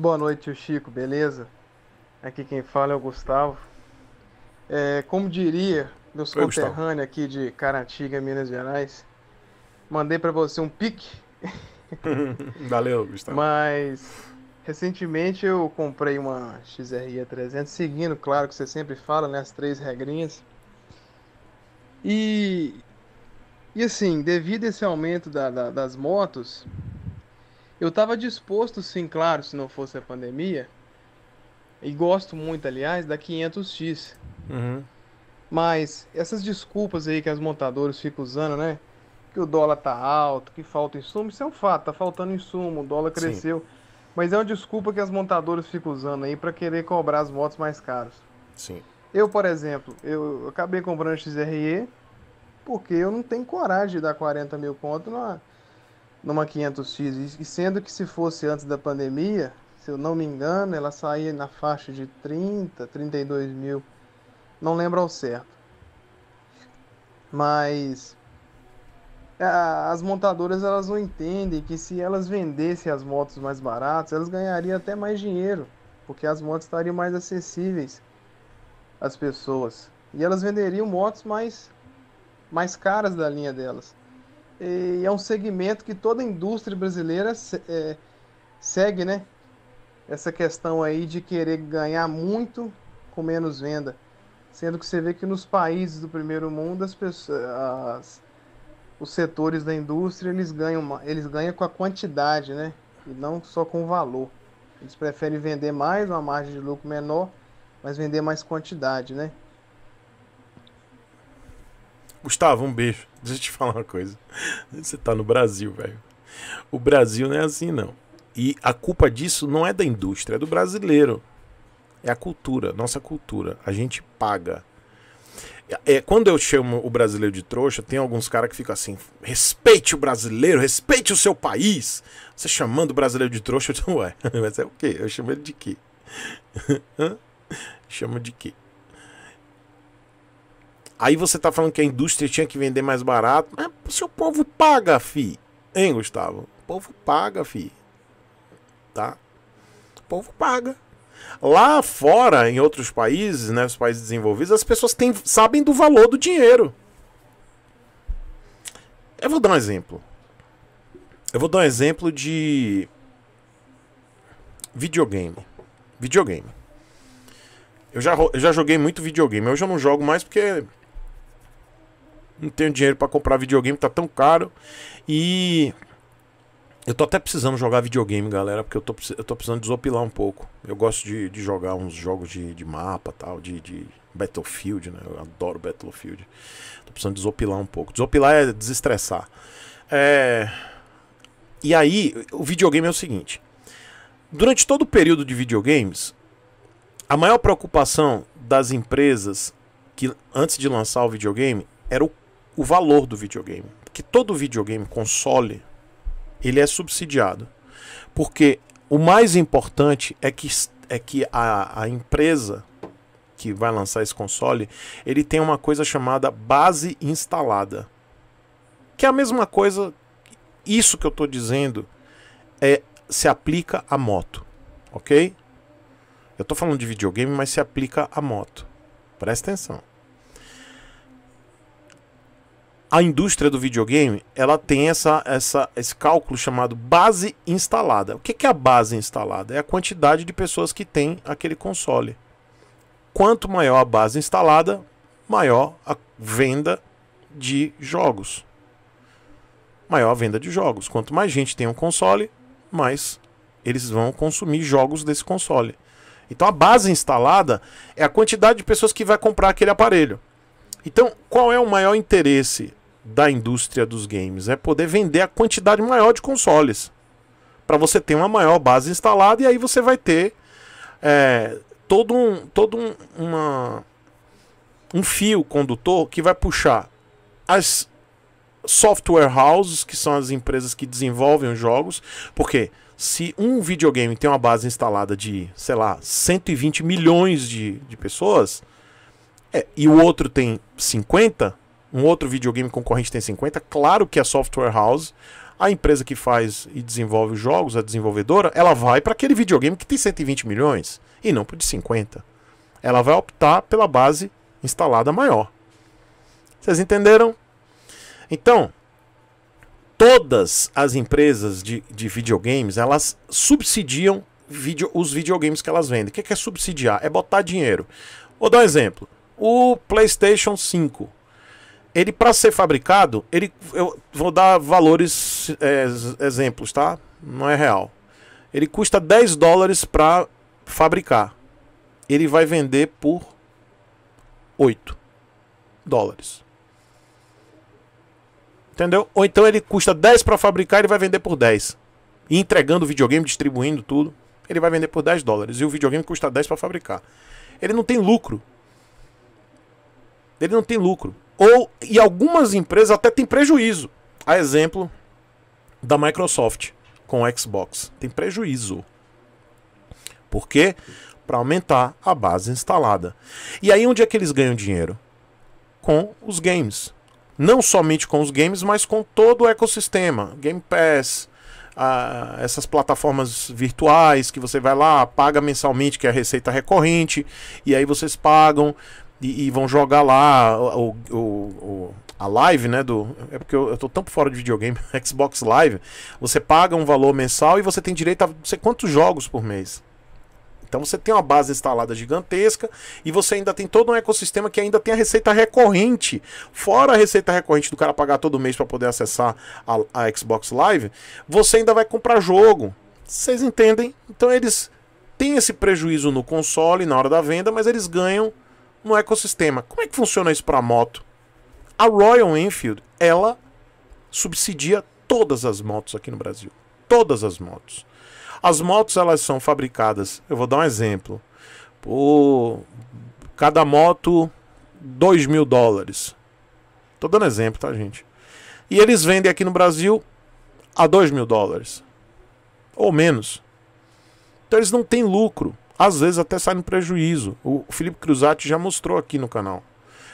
Boa noite, Chico, beleza? Aqui quem fala é o Gustavo. É, como diria meus Oi, conterrâneos aqui de Caratinga, Minas Gerais, mandei para você um pique. Valeu, Gustavo. Mas recentemente eu comprei uma XRE 300, seguindo, claro, que você sempre fala, né, as três regrinhas. E, e assim, devido a esse aumento da, da, das motos, eu estava disposto, sim, claro, se não fosse a pandemia, e gosto muito, aliás, da 500X. Uhum. Mas essas desculpas aí que as montadoras ficam usando, né? Que o dólar tá alto, que falta insumo, isso é um fato, tá faltando insumo, o dólar cresceu. Sim. Mas é uma desculpa que as montadoras ficam usando aí para querer cobrar as motos mais caras. Sim. Eu, por exemplo, eu acabei comprando XRE porque eu não tenho coragem de dar 40 mil conto numa, numa 500X, e sendo que se fosse antes da pandemia, se eu não me engano, ela saía na faixa de 30, 32 mil, não lembro ao certo. Mas as montadoras elas não entendem que se elas vendessem as motos mais baratas, elas ganhariam até mais dinheiro, porque as motos estariam mais acessíveis às pessoas. E elas venderiam motos mais, mais caras da linha delas. E é um segmento que toda a indústria brasileira é, segue, né? Essa questão aí de querer ganhar muito com menos venda. Sendo que você vê que nos países do primeiro mundo, as pessoas, as, os setores da indústria, eles ganham, eles ganham com a quantidade, né? E não só com o valor. Eles preferem vender mais, uma margem de lucro menor, mas vender mais quantidade, né? Gustavo, um beijo. Deixa eu te falar uma coisa. Você tá no Brasil, velho. O Brasil não é assim, não. E a culpa disso não é da indústria, é do brasileiro. É a cultura, nossa cultura. A gente paga. É, quando eu chamo o brasileiro de trouxa, tem alguns caras que ficam assim: respeite o brasileiro, respeite o seu país. Você chamando o brasileiro de trouxa, eu digo, ué, mas é o quê? Eu chamo ele de quê? Chama de quê? Aí você tá falando que a indústria tinha que vender mais barato. Mas se o povo paga, fi. Hein, Gustavo? O povo paga, fi. Tá? O povo paga. Lá fora, em outros países, né, os países desenvolvidos, as pessoas têm, sabem do valor do dinheiro. Eu vou dar um exemplo. Eu vou dar um exemplo de videogame. Videogame. Eu já, eu já joguei muito videogame. Hoje eu não jogo mais porque não tenho dinheiro para comprar videogame, tá tão caro. E eu tô até precisando jogar videogame, galera, porque eu tô, eu tô precisando desopilar um pouco. Eu gosto de, de jogar uns jogos de, de mapa tal, de, de Battlefield, né? Eu adoro Battlefield. Tô precisando desopilar um pouco. Desopilar é desestressar. É... E aí, o videogame é o seguinte. Durante todo o período de videogames, a maior preocupação das empresas que antes de lançar o videogame era o o valor do videogame. Porque todo videogame, console, ele é subsidiado. Porque o mais importante é que, é que a, a empresa que vai lançar esse console, ele tem uma coisa chamada base instalada. Que é a mesma coisa, isso que eu estou dizendo é se aplica à moto, ok? Eu estou falando de videogame, mas se aplica à moto. Presta atenção a indústria do videogame ela tem essa, essa, esse cálculo chamado base instalada. O que é a base instalada? É a quantidade de pessoas que tem aquele console. Quanto maior a base instalada, maior a venda de jogos. Maior a venda de jogos. Quanto mais gente tem um console, mais eles vão consumir jogos desse console. Então a base instalada é a quantidade de pessoas que vai comprar aquele aparelho. Então, qual é o maior interesse da indústria dos games, é poder vender a quantidade maior de consoles. Para você ter uma maior base instalada e aí você vai ter é, todo um todo um, uma, um fio condutor que vai puxar as software houses, que são as empresas que desenvolvem os jogos, porque se um videogame tem uma base instalada de, sei lá, 120 milhões de, de pessoas, é, e o outro tem 50, um outro videogame concorrente tem 50. Claro que a é Software House, a empresa que faz e desenvolve os jogos, a desenvolvedora, ela vai para aquele videogame que tem 120 milhões e não para de 50. Ela vai optar pela base instalada maior. Vocês entenderam? Então, todas as empresas de, de videogames, elas subsidiam video, os videogames que elas vendem. O é que é subsidiar? É botar dinheiro. Vou dar um exemplo. O PlayStation 5 ele para ser fabricado, ele eu vou dar valores é, exemplos, tá? Não é real. Ele custa 10 dólares para fabricar. Ele vai vender por 8 dólares. Entendeu? Ou então ele custa 10 para fabricar, ele vai vender por 10. E entregando o videogame, distribuindo tudo, ele vai vender por 10 dólares. E o videogame custa 10 para fabricar. Ele não tem lucro. Ele não tem lucro ou e algumas empresas até têm prejuízo. A exemplo da Microsoft com o Xbox, tem prejuízo. Por quê? Para aumentar a base instalada. E aí onde é que eles ganham dinheiro? Com os games. Não somente com os games, mas com todo o ecossistema, Game Pass, ah, essas plataformas virtuais que você vai lá, paga mensalmente, que é a receita recorrente, e aí vocês pagam e, e vão jogar lá o, o, o, a live, né? Do, é porque eu, eu tô tão fora de videogame, Xbox Live. Você paga um valor mensal e você tem direito a não sei quantos jogos por mês. Então você tem uma base instalada gigantesca e você ainda tem todo um ecossistema que ainda tem a receita recorrente. Fora a receita recorrente do cara pagar todo mês para poder acessar a, a, Xbox Live, você ainda vai comprar jogo. Vocês entendem? Então eles têm esse prejuízo no console na hora da venda, mas eles ganham no ecossistema. Como é que funciona isso para moto? A Royal Enfield, ela subsidia todas as motos aqui no Brasil. Todas as motos. As motos elas são fabricadas, eu vou dar um exemplo, por cada moto 2 mil dólares. Tô dando exemplo, tá, gente? E eles vendem aqui no Brasil a 2 mil dólares. Ou menos. Então eles não têm lucro às vezes até sai no prejuízo. O Felipe Cruzati já mostrou aqui no canal.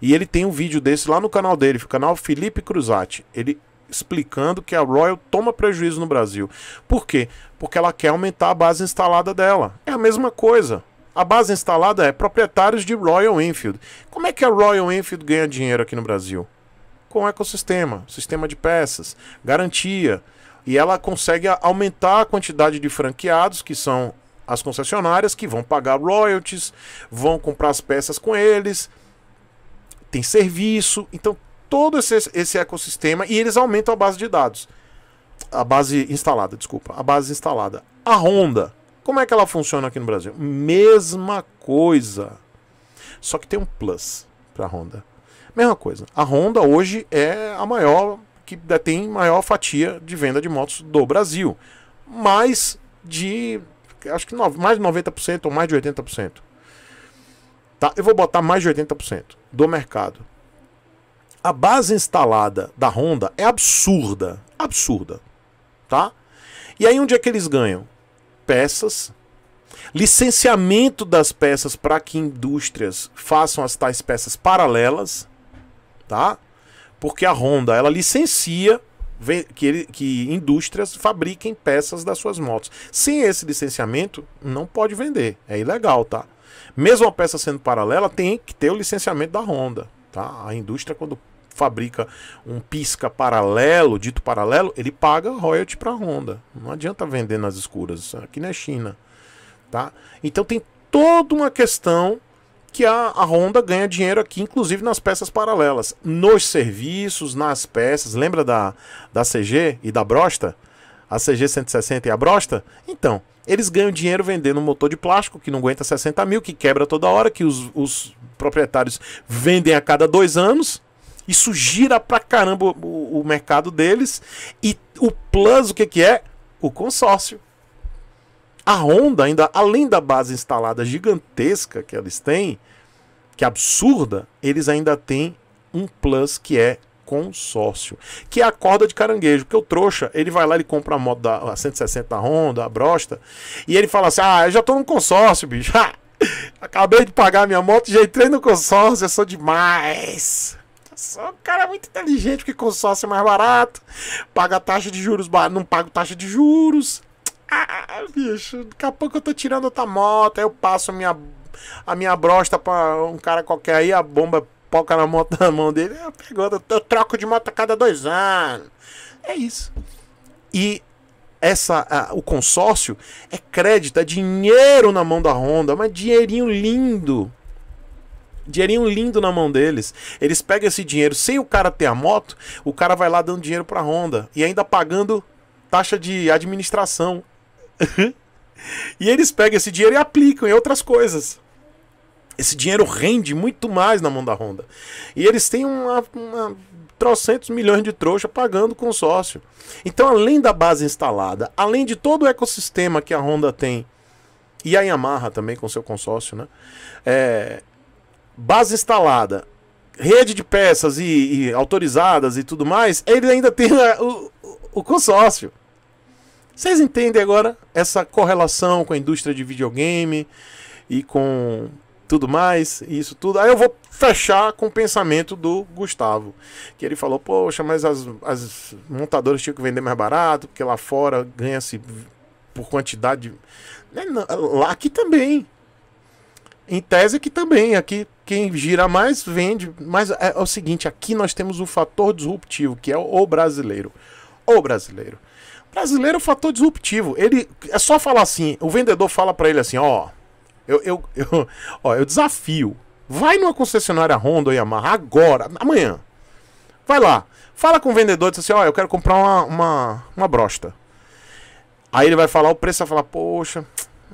E ele tem um vídeo desse lá no canal dele, o canal Felipe Cruzati. Ele explicando que a Royal toma prejuízo no Brasil. Por quê? Porque ela quer aumentar a base instalada dela. É a mesma coisa. A base instalada é proprietários de Royal Enfield. Como é que a Royal Enfield ganha dinheiro aqui no Brasil? Com o ecossistema, sistema de peças, garantia. E ela consegue aumentar a quantidade de franqueados, que são as concessionárias que vão pagar royalties, vão comprar as peças com eles, tem serviço, então todo esse, esse ecossistema e eles aumentam a base de dados. A base instalada, desculpa, a base instalada. A Honda, como é que ela funciona aqui no Brasil? Mesma coisa. Só que tem um plus para a Honda. Mesma coisa. A Honda hoje é a maior que detém maior fatia de venda de motos do Brasil. Mas de acho que no, mais de 90% ou mais de 80%. Tá? Eu vou botar mais de 80% do mercado. A base instalada da Honda é absurda, absurda, tá? E aí onde é que eles ganham? Peças, licenciamento das peças para que indústrias façam as tais peças paralelas, tá? Porque a Honda, ela licencia que, ele, que indústrias fabriquem peças das suas motos. Sem esse licenciamento, não pode vender. É ilegal, tá? Mesmo a peça sendo paralela, tem que ter o licenciamento da Honda, tá? A indústria, quando fabrica um pisca paralelo, dito paralelo, ele paga royalty para a Honda. Não adianta vender nas escuras, aqui na é China, tá? Então tem toda uma questão que a, a, Honda ganha dinheiro aqui, inclusive nas peças paralelas, nos serviços, nas peças. Lembra da, da CG e da Brosta? A CG 160 e a Brosta? Então, eles ganham dinheiro vendendo um motor de plástico que não aguenta 60 mil, que quebra toda hora, que os, os proprietários vendem a cada dois anos. Isso gira pra caramba o, o mercado deles. E o plus, o que, que é? O consórcio. A Honda, ainda além da base instalada gigantesca que eles têm, que é absurda, eles ainda têm um plus que é consórcio, que é a corda de caranguejo, porque o trouxa, ele vai lá, ele compra a moto da a 160 da Honda, a Brosta, e ele fala assim, ah, eu já tô no consórcio, bicho, acabei de pagar minha moto, já entrei no consórcio, eu sou demais, sou um cara muito inteligente, porque consórcio é mais barato, paga taxa de juros, não pago taxa de juros, ah, bicho, daqui a pouco eu tô tirando outra moto, aí eu passo a minha, a minha brosta pra um cara qualquer aí, a bomba poca na moto na mão dele. Eu, pego, eu, troco de moto a cada dois anos. É isso. E essa a, o consórcio é crédito, é dinheiro na mão da Honda, mas dinheirinho lindo. Dinheirinho lindo na mão deles. Eles pegam esse dinheiro sem o cara ter a moto, o cara vai lá dando dinheiro pra Honda e ainda pagando taxa de administração. e eles pegam esse dinheiro e aplicam em outras coisas. Esse dinheiro rende muito mais na mão da Honda. E eles têm uma, uma trocentos milhões de trouxa pagando consórcio. Então, além da base instalada, além de todo o ecossistema que a Honda tem, e a Yamaha também com seu consórcio, né? É, base instalada, rede de peças e, e, autorizadas e tudo mais, ele ainda tem o, o consórcio. Vocês entendem agora essa correlação com a indústria de videogame e com tudo mais, isso tudo. Aí eu vou fechar com o pensamento do Gustavo, que ele falou: Poxa, mas as, as montadoras tinham que vender mais barato, porque lá fora ganha-se por quantidade. Né, lá aqui também. Em tese, aqui também. Aqui quem gira mais vende. Mas é, é, o seguinte: aqui nós temos o fator disruptivo, que é o brasileiro. O brasileiro. Brasileiro é um fator disruptivo. Ele é só falar assim, o vendedor fala para ele assim, ó, eu, eu, eu, ó, eu desafio. Vai numa concessionária Honda ou Yamaha agora, amanhã. Vai lá. Fala com o vendedor, diz assim, ó, eu quero comprar uma, uma, uma brosta. Aí ele vai falar o preço, vai falar, poxa,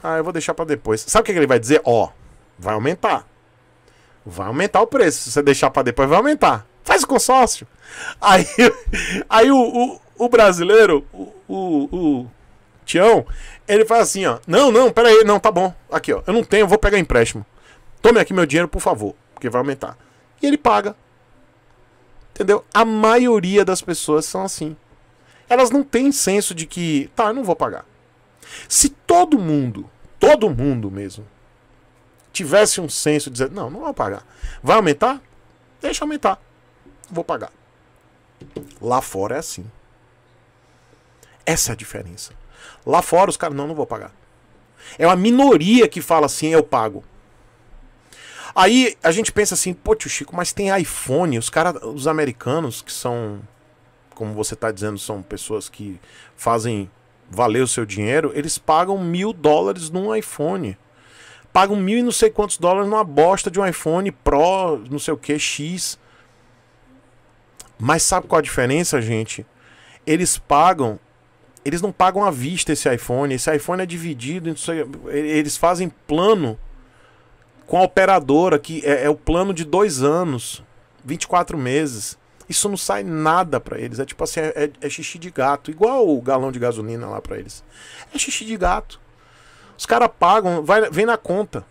ah, eu vou deixar para depois. Sabe o que, que ele vai dizer? Ó, vai aumentar. Vai aumentar o preço. Se você deixar para depois, vai aumentar. Faz o consórcio. Aí, aí o, o, o brasileiro, o, o, o Tião, ele faz assim, ó. Não, não, pera aí, não, tá bom. Aqui, ó. Eu não tenho, eu vou pegar empréstimo. Tome aqui meu dinheiro, por favor, porque vai aumentar. E ele paga. Entendeu? A maioria das pessoas são assim. Elas não têm senso de que, tá, eu não vou pagar. Se todo mundo, todo mundo mesmo, tivesse um senso de dizer, não, não vou pagar. Vai aumentar? Deixa aumentar. Vou pagar. Lá fora é assim. Essa é a diferença. Lá fora os caras, não, não vou pagar. É uma minoria que fala assim, eu pago. Aí a gente pensa assim, pô, tio Chico, mas tem iPhone, os caras, os americanos que são, como você está dizendo, são pessoas que fazem valer o seu dinheiro, eles pagam mil dólares num iPhone. Pagam mil e não sei quantos dólares numa bosta de um iPhone Pro, não sei o que, X. Mas sabe qual a diferença, gente? Eles pagam eles não pagam à vista esse iPhone. Esse iPhone é dividido, eles fazem plano com a operadora, que é, é o plano de dois anos, 24 meses. Isso não sai nada para eles. É tipo assim, é, é, é, xixi de gato. Igual o galão de gasolina lá para eles. É xixi de gato. Os caras pagam, vai, vem na conta.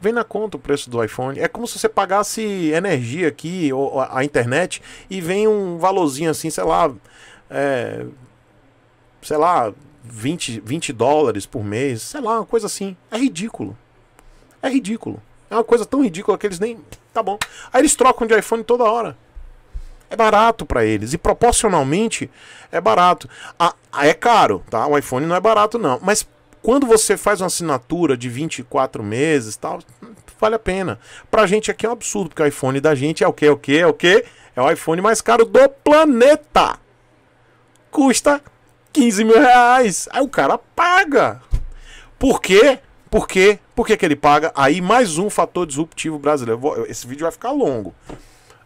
Vem na conta o preço do iPhone. É como se você pagasse energia aqui, ou a internet, e vem um valorzinho assim, sei lá, é, sei lá, 20, 20 dólares por mês, sei lá, uma coisa assim. É ridículo. É ridículo. É uma coisa tão ridícula que eles nem. Tá bom. Aí eles trocam de iPhone toda hora. É barato para eles. E proporcionalmente é barato. Ah, é caro, tá? O iPhone não é barato, não. Mas quando você faz uma assinatura de 24 meses tal, vale a pena. Pra gente aqui é um absurdo, porque o iPhone da gente é o que? É o que? É o que? É o iPhone mais caro do planeta. Custa 15 mil reais. Aí o cara paga. Por quê? Por quê? Por que, que ele paga? Aí mais um fator disruptivo brasileiro. Vou, esse vídeo vai ficar longo.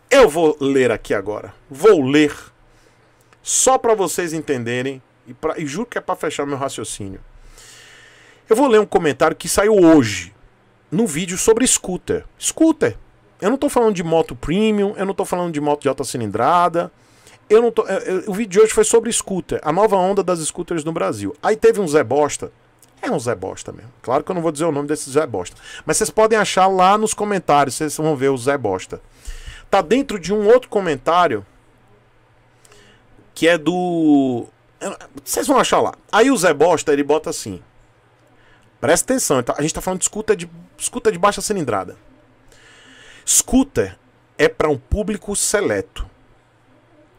Eu vou ler aqui agora. Vou ler. Só para vocês entenderem. E, pra, e juro que é para fechar meu raciocínio. Eu vou ler um comentário que saiu hoje. Num vídeo sobre scooter. Scooter. Eu não tô falando de moto premium. Eu não tô falando de moto de alta cilindrada. Eu não tô, eu, é, eu, é, o vídeo de hoje foi sobre scooter, a nova onda das scooters no Brasil. Aí teve um Zé Bosta. É um Zé Bosta mesmo. Claro que eu não vou dizer o nome desse Zé Bosta. Mas vocês podem achar lá nos comentários, vocês vão ver o Zé Bosta. Tá dentro de um outro comentário que é do. É, vocês vão achar lá. Aí o Zé Bosta ele bota assim. Presta atenção, tá? a gente tá falando de scooter de, scooter de baixa cilindrada. Scooter é para um público seleto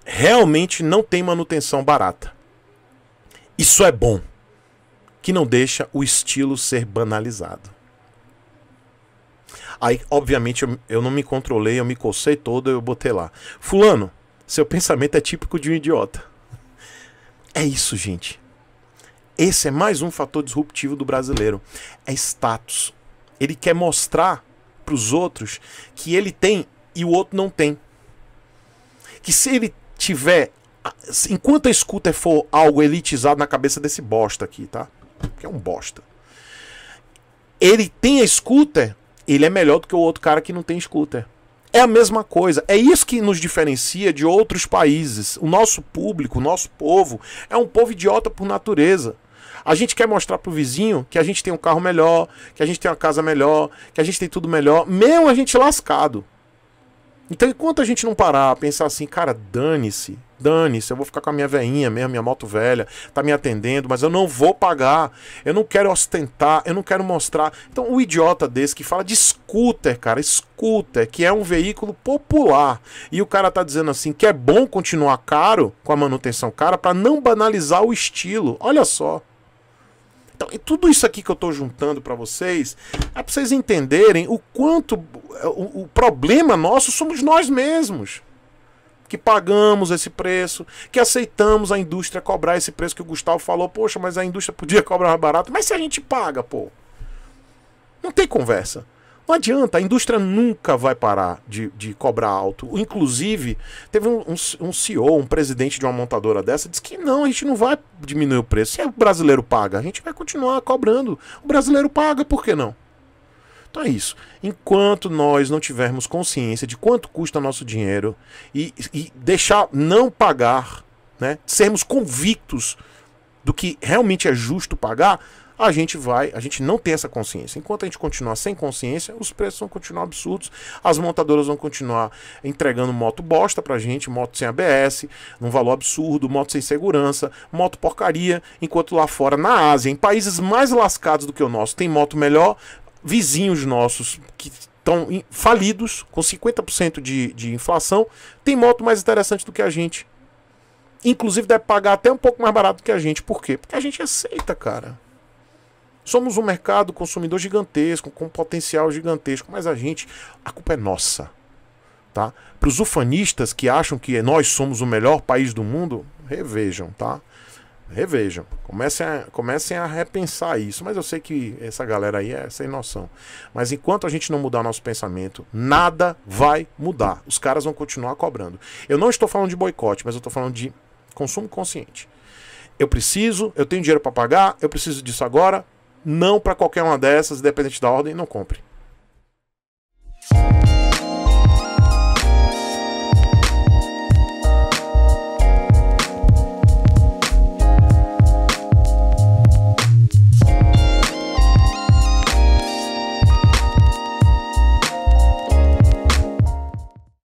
realmente não tem manutenção barata. Isso é bom, que não deixa o estilo ser banalizado. Aí, obviamente, eu, eu não me controlei, eu me cocei todo, eu botei lá. Fulano, seu pensamento é típico de um idiota. É isso, gente. Esse é mais um fator disruptivo do brasileiro. É status. Ele quer mostrar para os outros que ele tem e o outro não tem. Que se ele tiver. Enquanto a scooter for algo elitizado na cabeça desse bosta aqui, tá? Que é um bosta. Ele tem a scooter, ele é melhor do que o outro cara que não tem scooter. É a mesma coisa. É isso que nos diferencia de outros países. O nosso público, o nosso povo, é um povo idiota por natureza. A gente quer mostrar pro vizinho que a gente tem um carro melhor, que a gente tem uma casa melhor, que a gente tem tudo melhor, mesmo a gente lascado. Então, enquanto a gente não parar, pensar assim, cara, dane-se, dane-se, eu vou ficar com a minha veinha mesmo, minha moto velha, tá me atendendo, mas eu não vou pagar, eu não quero ostentar, eu não quero mostrar. Então, o idiota desse que fala de scooter, cara, scooter, que é um veículo popular, e o cara tá dizendo assim que é bom continuar caro, com a manutenção cara, para não banalizar o estilo. Olha só. Então, e tudo isso aqui que eu estou juntando para vocês é para vocês entenderem o quanto é, o, o problema nosso somos nós mesmos que pagamos esse preço, que aceitamos a indústria cobrar esse preço que o Gustavo falou. Poxa, mas a indústria podia cobrar mais barato. Mas se a gente paga, pô. Não tem conversa. Não adianta, a indústria nunca vai parar de, de cobrar alto. Inclusive, teve um, um, um CEO, um presidente de uma montadora dessa, disse que não, a gente não vai diminuir o preço. Se o brasileiro paga, a gente vai continuar cobrando. O brasileiro paga, por que não? Então é isso. Enquanto nós não tivermos consciência de quanto custa nosso dinheiro e, e deixar não pagar, né, sermos convictos do que realmente é justo pagar, a gente vai, a gente não tem essa consciência. Enquanto a gente continuar sem consciência, os preços vão continuar absurdos, as montadoras vão continuar entregando moto bosta pra gente, moto sem ABS, num valor absurdo, moto sem segurança, moto porcaria, enquanto lá fora, na Ásia, em países mais lascados do que o nosso, tem moto melhor, vizinhos nossos que estão falidos, com 50% de, de inflação, tem moto mais interessante do que a gente. Inclusive deve pagar até um pouco mais barato do que a gente. Por quê? Porque a gente aceita, cara. Somos um mercado consumidor gigantesco, com potencial gigantesco, mas a gente, a culpa é nossa. Tá? Para os ufanistas que acham que nós somos o melhor país do mundo, revejam, tá? Revejam. Comecem a, comecem a repensar isso. Mas eu sei que essa galera aí é sem noção. Mas enquanto a gente não mudar nosso pensamento, nada vai mudar. Os caras vão continuar cobrando. Eu não estou falando de boicote, mas eu estou falando de consumo consciente. Eu preciso, eu tenho dinheiro para pagar, eu preciso disso agora, não para qualquer uma dessas, independente da ordem, não compre.